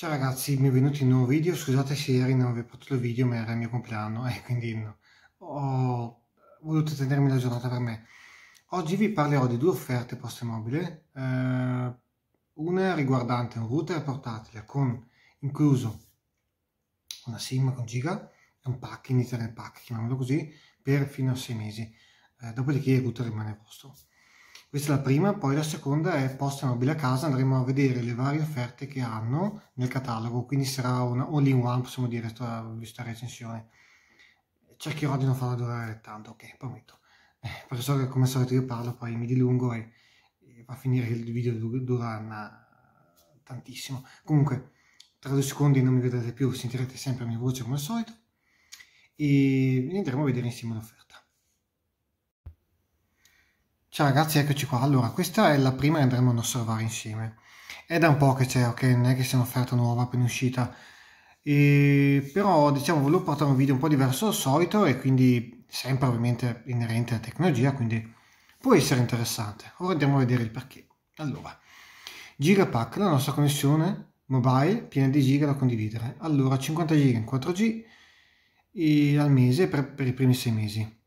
Ciao ragazzi, benvenuti in un nuovo video. Scusate se ieri non avevo fatto il video, ma era il mio compleanno e eh, quindi ho voluto tenermi la giornata per me. Oggi vi parlerò di due offerte post mobile, eh, una riguardante un router portatile con incluso una SIM con giga un pack, un internet pack, chiamiamolo così, per fino a 6 mesi. Eh, dopodiché il router rimane vostro. Questa è la prima, poi la seconda è Posta Mobile a Casa, andremo a vedere le varie offerte che hanno nel catalogo, quindi sarà una all-in-one, possiamo dire, questa recensione. Cercherò di non farla durare tanto, ok, prometto. Eh, perché so che come al solito io parlo, poi mi dilungo e, e va a finire che il video dura una, tantissimo. Comunque, tra due secondi non mi vedrete più, sentirete sempre la mia voce come al solito e andremo a vedere insieme l'offerta. Ciao ragazzi, eccoci qua. Allora, questa è la prima che andremo ad osservare insieme. È da un po' che c'è, ok? Non è che sia un'offerta nuova appena uscita. E, però, diciamo, volevo portare un video un po' diverso dal solito e quindi sempre ovviamente inerente alla tecnologia, quindi può essere interessante. Ora andiamo a vedere il perché. Allora, Gigapack, la nostra connessione mobile piena di giga da condividere. Allora, 50 giga in 4G e eh, al mese per, per i primi 6 mesi.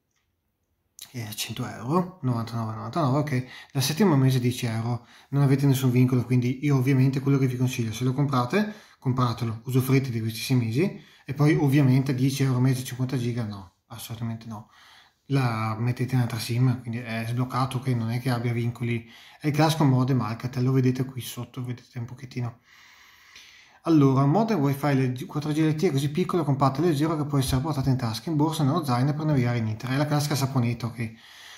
100 euro, 99,99, ok, dal settimo mese 10 euro, non avete nessun vincolo, quindi io ovviamente quello che vi consiglio, se lo comprate, compratelo, usufruite di questi 6 mesi e poi ovviamente 10 euro al mese 50 giga no, assolutamente no. La mettete in altra sim, quindi è sbloccato, che non è che abbia vincoli. È il casco modem Alcatel, lo vedete qui sotto, vedete un pochettino. Allora, un modem wifi 4G LTE così piccolo, compatto e leggero che può essere portato in tasca, in borsa, nello zaino per navigare in internet. È la classica saponetta, ok?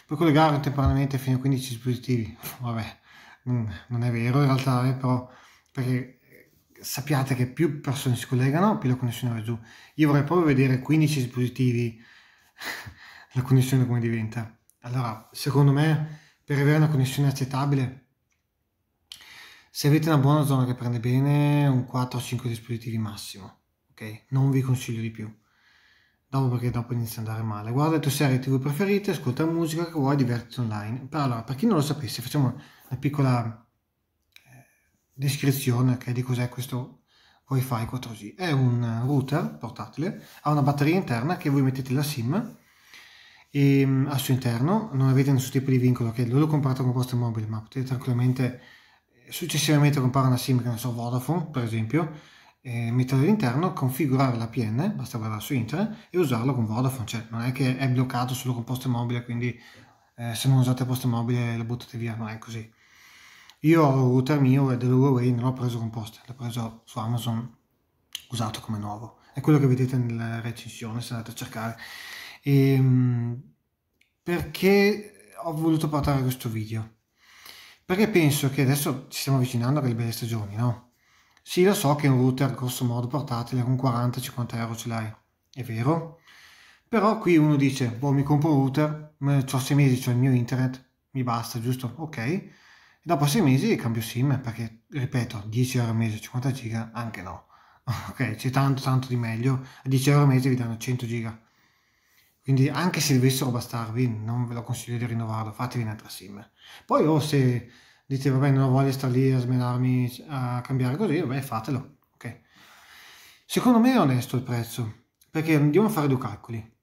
Puoi collegare temporaneamente fino a 15 dispositivi. Vabbè, non è vero in realtà, eh, però perché eh, sappiate che più persone si collegano, più la connessione va giù. Io vorrei proprio vedere 15 dispositivi la connessione come diventa. Allora, secondo me, per avere una connessione accettabile se avete una buona zona che prende bene, un 4 5 dispositivi massimo, ok? Non vi consiglio di più. Dopo perché dopo inizia a andare male. Guarda le tue serie tv preferite, ascolta musica che vuoi, divertiti online. Però allora, per chi non lo sapesse, facciamo una piccola eh, descrizione okay, di cos'è questo Wi-Fi 4G. È un router portatile, ha una batteria interna che voi mettete la SIM e, ehm, al suo interno, non avete nessun tipo di vincolo, che okay? l'ho con vostro mobile, ma potete tranquillamente Successivamente compare una SIM che non so, Vodafone per esempio, eh, metterla all'interno, configurare la PN, basta guardare su internet e usarlo con Vodafone, cioè non è che è bloccato solo con posta mobile, quindi eh, se non usate posta mobile la buttate via, non è così. Io ho un router mio e Huawei non l'ho preso con posta, l'ho preso su Amazon usato come nuovo. È quello che vedete nella recensione se andate a cercare. E, ehm, perché ho voluto portare questo video? Perché penso che adesso ci stiamo avvicinando alle belle stagioni, no? Sì, lo so che un router grosso modo portatile con 40-50 euro ce l'hai, è vero? Però qui uno dice, boh, mi compro un router, ho 6 mesi, ho il mio internet, mi basta, giusto? Ok. E dopo 6 mesi cambio SIM, perché, ripeto, 10 euro al mese, 50 giga, anche no. Ok, c'è tanto, tanto di meglio. A 10 euro al mese vi danno 100 giga. Quindi anche se dovessero bastarvi, non ve lo consiglio di rinnovarlo, fatevi un'altra sim. Poi o oh, se dite, vabbè, non voglio stare lì a smenarmi a cambiare così, vabbè, fatelo. Okay. Secondo me è onesto il prezzo, perché andiamo a fare due calcoli.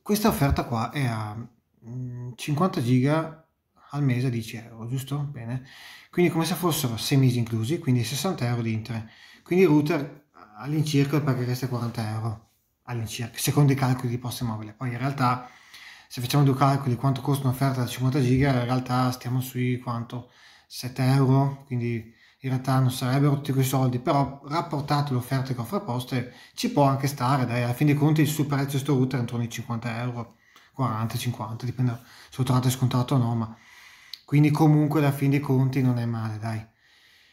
Questa offerta qua è a 50 mm, giga al mese a 10 euro, giusto? Bene. Quindi come se fossero 6 mesi inclusi, quindi 60 euro di internet. Quindi router all'incirca perché resta 40 euro all'incirca, secondo i calcoli di posta immobile. Poi in realtà se facciamo due calcoli quanto costa un'offerta da 50 giga, in realtà stiamo sui quanto? 7 euro, quindi in realtà non sarebbero tutti quei soldi, però rapportato l'offerta offerte che offre Poste ci può anche stare, dai, alla fine dei conti il suo prezzo di sto router è intorno ai 50 euro, 40, 50, dipende se lo trovate scontato o no, ma quindi comunque alla fine dei conti non è male, dai.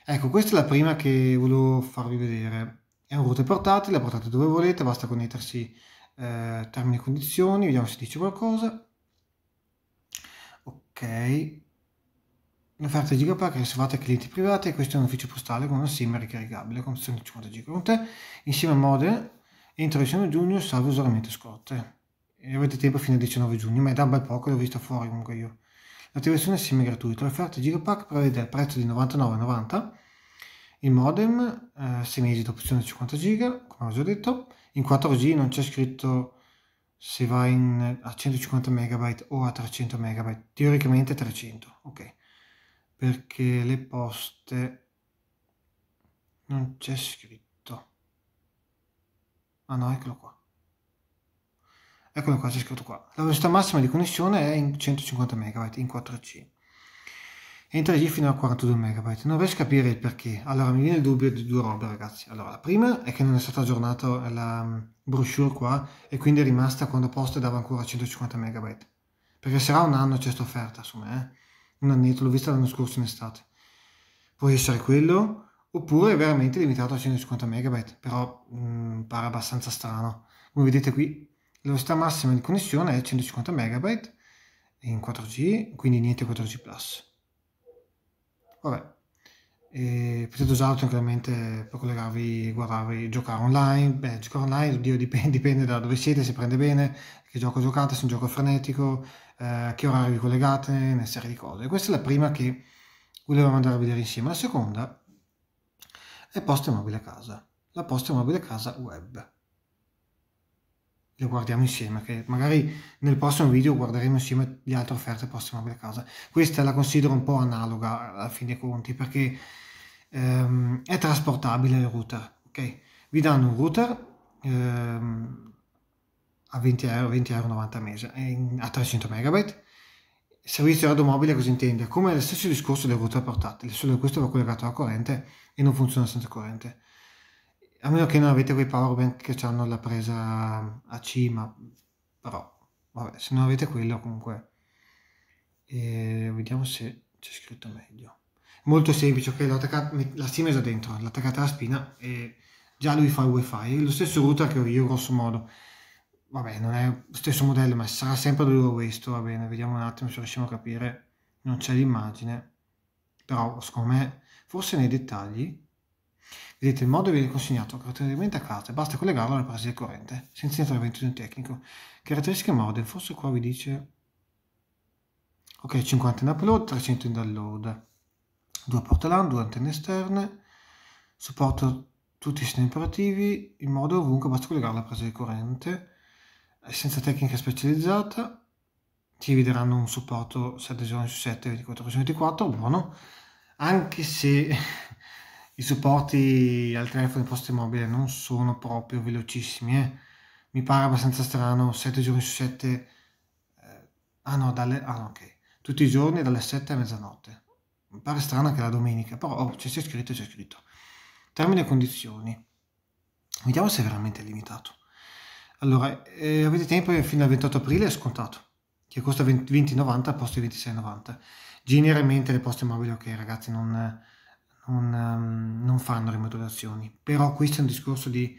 Ecco, questa è la prima che volevo farvi vedere è un router portatile, la portate dove volete, basta connettersi eh, termini e condizioni, vediamo se dice qualcosa. Ok. L'offerta Gigapack è riservata ai clienti privati e questo è un ufficio postale con una SIM ricaricabile con 150 opzione con te, insieme a modem entro il 6 giugno salvo usualmente scorte. E avete tempo fino al 19 giugno, ma è da un bel poco, l'ho visto fuori comunque io. L'attivazione SIM è gratuita, l'offerta Gigapack prevede il prezzo di 99,90 il modem, eh, 6 mesi dopo 50 giga, come ho già detto. In 4G non c'è scritto se va in, a 150 megabyte o a 300 megabyte Teoricamente 300, ok. Perché le poste non c'è scritto. Ah no, eccolo qua. Eccolo qua, c'è scritto qua. La velocità massima di connessione è in 150 megabyte in 4C e in 3G fino a 42 MB. Non riesco a capire il perché. Allora mi viene il dubbio di due robe, ragazzi. Allora, la prima è che non è stata aggiornata la mm, brochure qua e quindi è rimasta quando posta dava ancora 150 MB. Perché sarà un anno c'è questa offerta, insomma, eh? un annetto, l'ho vista l'anno scorso in estate. Può essere quello, oppure è veramente limitato a 150 MB, però mh, mm, pare abbastanza strano. Come vedete qui, la velocità massima di connessione è 150 MB in 4G, quindi niente 4G+. Plus. Vabbè. E potete usarlo tranquillamente per collegarvi, guardarvi, giocare online. Beh, giocare online, oddio, dipende, dipende, da dove siete, se prende bene, che gioco giocate, se è un gioco frenetico, eh, che orario vi collegate, una serie di cose. Questa è la prima che volevamo andare a vedere insieme. La seconda è posta mobile a casa, la posta mobile a casa web lo guardiamo insieme, che magari nel prossimo video guarderemo insieme le altre offerte prossime a casa. Questa la considero un po' analoga alla fine dei conti perché ehm, è trasportabile il router, ok? Vi danno un router ehm, a 20 euro, 20 euro 90 al mese, a 300 megabyte. Servizio radio mobile cosa intende? Come lo stesso discorso del router portatile, solo questo va collegato alla corrente e non funziona senza corrente. A meno che non avete quei power bank che hanno la presa a cima, però vabbè, se non avete quello comunque. E vediamo se c'è scritto meglio. Molto semplice, che L'attaccato, la stima è già dentro, l'attaccata alla spina e già lui fa il wifi, lo stesso router che ho io grosso modo. Vabbè, non è lo stesso modello, ma sarà sempre due questo, va bene, vediamo un attimo se riusciamo a capire. Non c'è l'immagine, però secondo me, forse nei dettagli Vedete, il modo viene consegnato gratuitamente a casa e basta collegarlo alla presa di corrente, senza intervento di un tecnico. Caratteristiche modem, forse qua vi dice... Ok, 50 in upload, 300 in download. Due porte LAN, due antenne esterne, supporto tutti i sistemi operativi, in modo ovunque basta collegarlo alla presa di corrente, senza tecnica specializzata, ti vedranno un supporto 7 giorni su 7, 24 su 24, buono, anche se i supporti al telefono di posta mobile non sono proprio velocissimi. Eh. Mi pare abbastanza strano, 7 giorni su 7... Eh, ah no, dalle, ah no, ok. Tutti i giorni dalle 7 a mezzanotte. Mi pare strano che la domenica, però oh, c'è, c'è scritto, c'è scritto. Termine e condizioni. Vediamo se è veramente limitato. Allora, eh, avete tempo fino al 28 aprile, è scontato, che costa 20,90 al posto di 26,90. Generalmente le poste mobili, ok ragazzi, non non, um, non fanno rimodulazioni. Però questo è un discorso di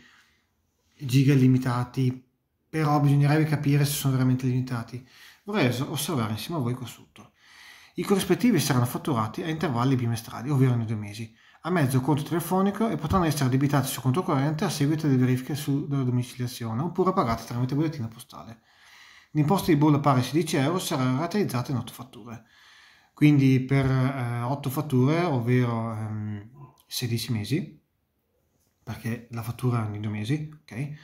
giga limitati, però bisognerebbe capire se sono veramente limitati. Vorrei osservare insieme a voi qua sotto. I corrispettivi saranno fatturati a intervalli bimestrali, ovvero nei due mesi, a mezzo conto telefonico e potranno essere debitati su conto corrente a seguito delle verifiche sulla domiciliazione oppure pagati tramite bollettino postale. L'imposta di bollo pari a 16 euro sarà rateizzata in 8 fatture. Quindi per eh, 8 fatture, ovvero ehm, 16 mesi, perché la fattura è ogni due mesi, ok? E,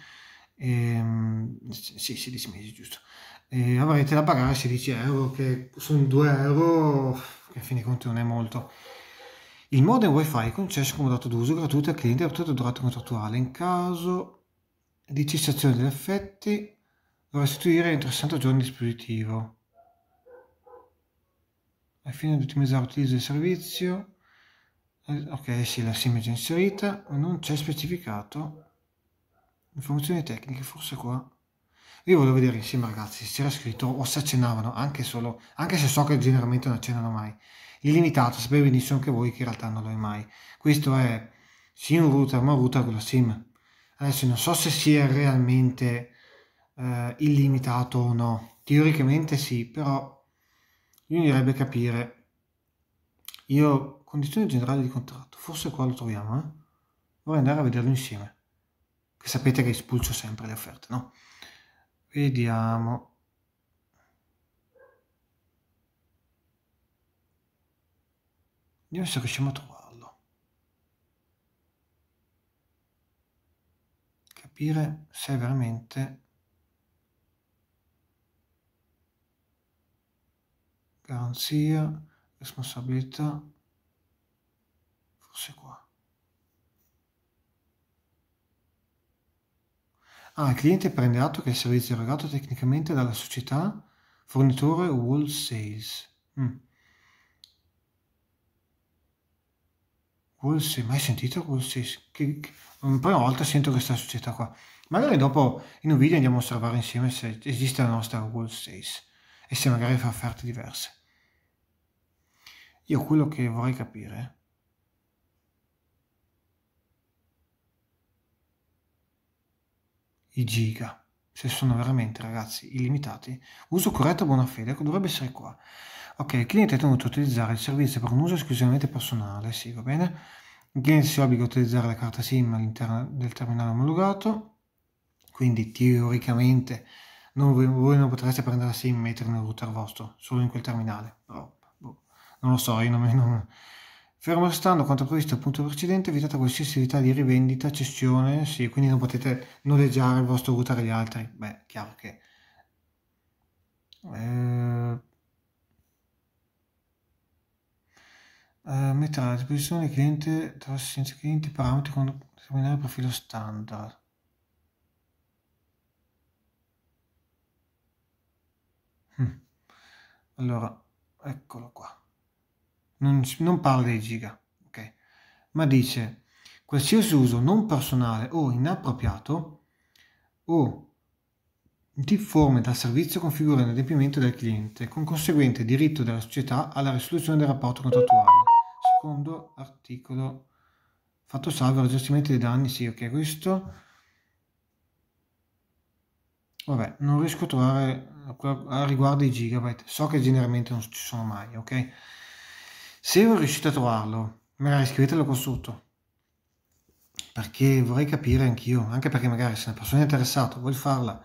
ehm, sì, 16 mesi, giusto. E avrete da pagare 16 euro, che sono 2 euro, che a fine dei conti non è molto. Il modem wifi concesso come dato d'uso gratuito al cliente a tutto durata contrattuale. In caso di cessazione degli effetti, dovrà restituire entro 60 giorni il dispositivo al fine di ottimizzare l'utilizzo del servizio eh, ok sì la sim è già inserita non c'è specificato informazioni tecniche forse qua io volevo vedere insieme ragazzi se c'era scritto o se accennavano anche solo anche se so che generalmente non accennano mai illimitato sapete benissimo anche voi che in realtà non lo è mai questo è un router ma router con la sim adesso non so se sia realmente eh, illimitato o no teoricamente sì però bisognerebbe capire. Io, condizioni generali di contratto, forse qua lo troviamo, eh? Vorrei andare a vederlo insieme. Che sapete che espulso sempre le offerte, no? Vediamo. Vediamo se riusciamo a trovarlo. Capire se è veramente garanzia, responsabilità, forse qua. Ah, il cliente prende atto che il servizio è erogato tecnicamente dalla società fornitore Wall Sales. Mm. Wall Sales, mai sentito Wall Sales? Che, che, mm, prima volta sento questa società qua. Magari dopo in un video andiamo a osservare insieme se esiste la nostra Wall Sales e se magari fa offerte diverse. Io quello che vorrei capire i giga, se sono veramente ragazzi illimitati, uso corretto buona fede, ecco, dovrebbe essere qua. Ok, il cliente è tenuto a utilizzare il servizio per un uso esclusivamente personale, sì, va bene. Il cliente si obbliga a utilizzare la carta SIM all'interno del terminale omologato, quindi teoricamente non, voi non potreste prendere la SIM e mettere nel router vostro, solo in quel terminale, però non lo so, io non, non... Fermo restando quanto previsto al punto precedente, vietata qualsiasi attività di rivendita, cessione, sì, quindi non potete noleggiare il vostro router agli altri. Beh, chiaro che... Eh... Eh, metterà a disposizione del cliente tra senza clienti parametri con determinare il profilo standard. Hm. Allora, eccolo qua non, non parla dei giga, ok? Ma dice qualsiasi uso non personale o inappropriato o difforme dal servizio configura un adempimento del cliente con conseguente diritto della società alla risoluzione del rapporto contrattuale secondo articolo fatto salvo il risarcimento dei danni sì ok questo vabbè non riesco a trovare a riguardo i gigabyte so che generalmente non ci sono mai ok se voi riuscite a trovarlo, magari scrivetelo qua sotto, perché vorrei capire anch'io, anche perché magari se una persona è interessata vuol farla,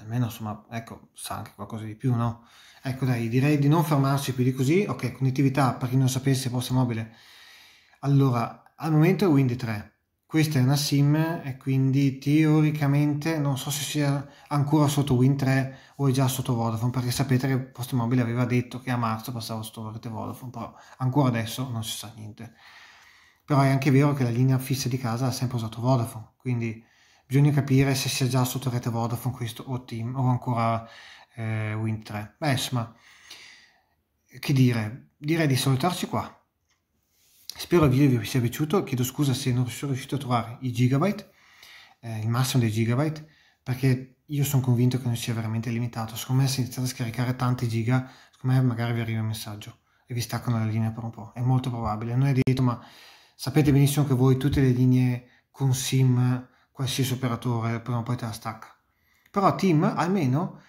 almeno insomma, ecco, sa anche qualcosa di più, no? Ecco dai, direi di non fermarci più di così. Ok, connettività, per chi non sapesse, posta mobile. Allora, al momento è Windy 3, questa è una sim e quindi teoricamente non so se sia ancora sotto Win 3 o è già sotto Vodafone perché sapete che Postemobile aveva detto che a marzo passava sotto rete Vodafone, però ancora adesso non si sa niente. Però è anche vero che la linea fissa di casa ha sempre usato Vodafone, quindi bisogna capire se sia già sotto rete Vodafone questo o, team, o ancora eh, Win 3. Beh, insomma, che dire, direi di salutarci qua. Spero il video vi sia piaciuto, chiedo scusa se non sono riuscito a trovare i gigabyte, eh, il massimo dei gigabyte, perché io sono convinto che non sia veramente limitato. Secondo me se iniziate a scaricare tanti giga, secondo me magari vi arriva un messaggio e vi staccano la linea per un po'. È molto probabile. Non è detto, ma sapete benissimo che voi tutte le linee con SIM, qualsiasi operatore, prima o poi te la stacca. Però Tim, almeno,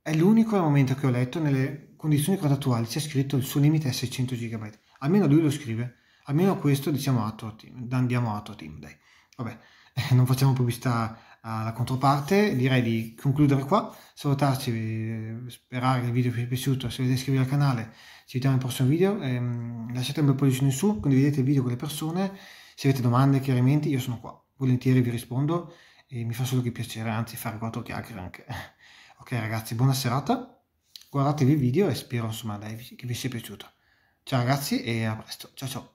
è l'unico al momento che ho letto nelle condizioni contrattuali c'è scritto il suo limite è 600 GB. Almeno lui lo scrive. Almeno questo diciamo a tuo team, andiamo a tuo team, dai. Vabbè, non facciamo pubblicità alla controparte, direi di concludere qua, salutarci, eh, sperare che il video vi sia piaciuto, se volete iscrivervi al canale ci vediamo nel prossimo video, ehm, lasciate un bel pollice in su, condividete il video con le persone, se avete domande chiaramente io sono qua, volentieri vi rispondo e mi fa solo che piacere, anzi fare quattro chiacchiere anche. ok ragazzi, buona serata, guardatevi il video e spero insomma dai, che vi sia piaciuto. Ciao ragazzi e a presto, ciao ciao!